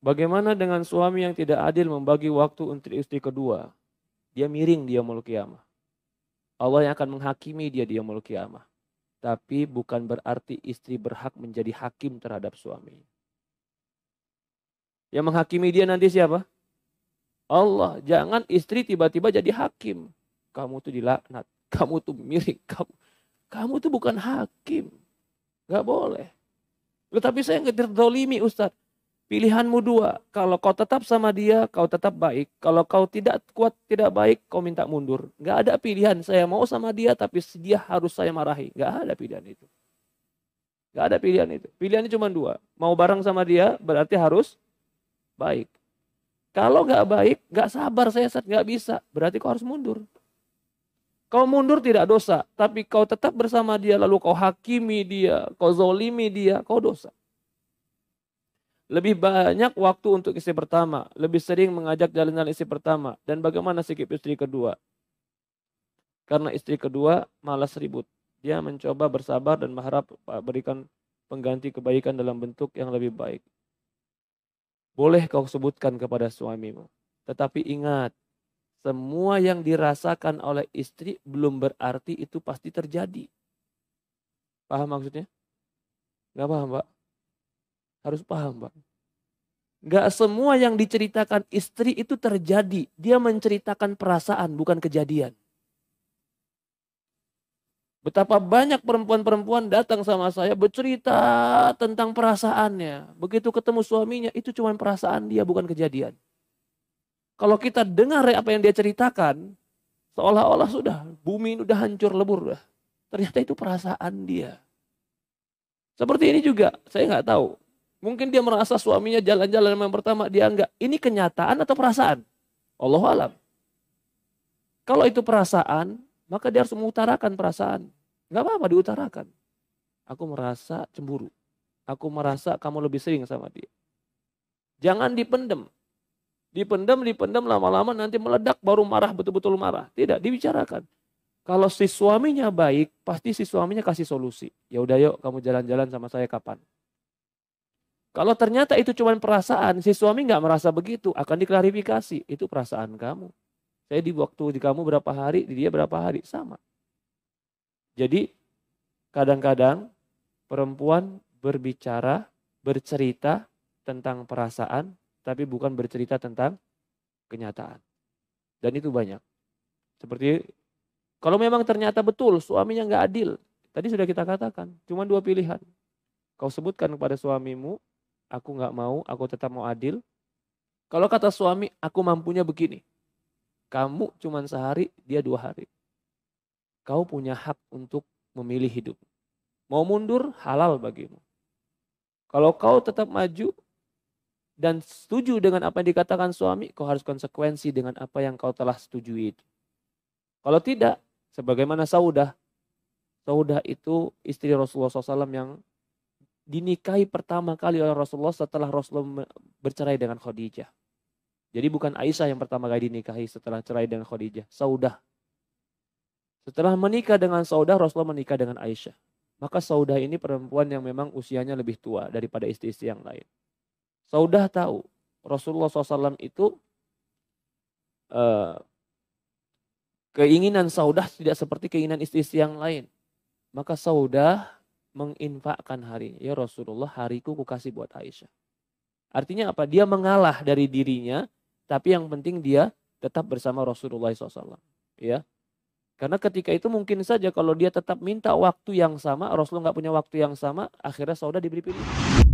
Bagaimana dengan suami yang tidak adil membagi waktu untuk istri kedua? Dia miring dia mau kiamah. Allah yang akan menghakimi dia dia mau kiamah. Tapi bukan berarti istri berhak menjadi hakim terhadap suami. Yang menghakimi dia nanti siapa? Allah. Jangan istri tiba-tiba jadi hakim. Kamu tuh dilaknat. Kamu tuh miring. Kamu, kamu tuh bukan hakim. Gak boleh. Tetapi saya nggak terdolimi Ustadz. Pilihanmu dua. Kalau kau tetap sama dia, kau tetap baik. Kalau kau tidak kuat, tidak baik, kau minta mundur. Gak ada pilihan. Saya mau sama dia, tapi dia harus saya marahi. Gak ada pilihan itu. Gak ada pilihan itu. Pilihannya cuma dua. Mau bareng sama dia, berarti harus baik. Kalau gak baik, gak sabar saya set, gak bisa. Berarti kau harus mundur. Kau mundur tidak dosa, tapi kau tetap bersama dia, lalu kau hakimi dia, kau zolimi dia, kau dosa lebih banyak waktu untuk istri pertama, lebih sering mengajak jalan-jalan istri pertama, dan bagaimana sikap istri kedua. Karena istri kedua malas ribut. Dia mencoba bersabar dan berharap berikan pengganti kebaikan dalam bentuk yang lebih baik. Boleh kau sebutkan kepada suamimu. Tetapi ingat, semua yang dirasakan oleh istri belum berarti itu pasti terjadi. Paham maksudnya? Gak paham, Pak? Harus paham bang. Gak semua yang diceritakan istri itu terjadi. Dia menceritakan perasaan bukan kejadian. Betapa banyak perempuan-perempuan datang sama saya bercerita tentang perasaannya. Begitu ketemu suaminya, itu cuma perasaan dia, bukan kejadian. Kalau kita dengar apa yang dia ceritakan, seolah-olah sudah, bumi sudah hancur lebur. lah. Ternyata itu perasaan dia. Seperti ini juga, saya nggak tahu. Mungkin dia merasa suaminya jalan-jalan yang pertama, dia enggak. Ini kenyataan atau perasaan? Allah alam. Kalau itu perasaan, maka dia harus mengutarakan perasaan. Enggak apa-apa diutarakan. Aku merasa cemburu. Aku merasa kamu lebih sering sama dia. Jangan dipendem. Dipendem, dipendem lama-lama nanti meledak baru marah betul-betul marah. Tidak, dibicarakan. Kalau si suaminya baik, pasti si suaminya kasih solusi. Ya udah yuk kamu jalan-jalan sama saya kapan? Kalau ternyata itu cuma perasaan, si suami nggak merasa begitu, akan diklarifikasi. Itu perasaan kamu. Saya di waktu di kamu berapa hari, di dia berapa hari, sama. Jadi kadang-kadang perempuan berbicara, bercerita tentang perasaan, tapi bukan bercerita tentang kenyataan. Dan itu banyak. Seperti kalau memang ternyata betul suaminya nggak adil, tadi sudah kita katakan, cuma dua pilihan. Kau sebutkan kepada suamimu aku nggak mau, aku tetap mau adil. Kalau kata suami, aku mampunya begini. Kamu cuman sehari, dia dua hari. Kau punya hak untuk memilih hidup. Mau mundur, halal bagimu. Kalau kau tetap maju dan setuju dengan apa yang dikatakan suami, kau harus konsekuensi dengan apa yang kau telah setuju itu. Kalau tidak, sebagaimana Saudah, Saudah itu istri Rasulullah SAW yang dinikahi pertama kali oleh Rasulullah setelah Rasulullah bercerai dengan Khadijah. Jadi bukan Aisyah yang pertama kali dinikahi setelah cerai dengan Khadijah, Saudah. Setelah menikah dengan Saudah, Rasulullah menikah dengan Aisyah. Maka Saudah ini perempuan yang memang usianya lebih tua daripada istri-istri yang lain. Saudah tahu Rasulullah SAW itu uh, keinginan Saudah tidak seperti keinginan istri-istri yang lain. Maka Saudah menginfakkan hari. Ya Rasulullah, hariku ku kasih buat Aisyah. Artinya apa? Dia mengalah dari dirinya, tapi yang penting dia tetap bersama Rasulullah SAW. Ya, karena ketika itu mungkin saja kalau dia tetap minta waktu yang sama, Rasulullah nggak punya waktu yang sama, akhirnya saudara diberi pilihan.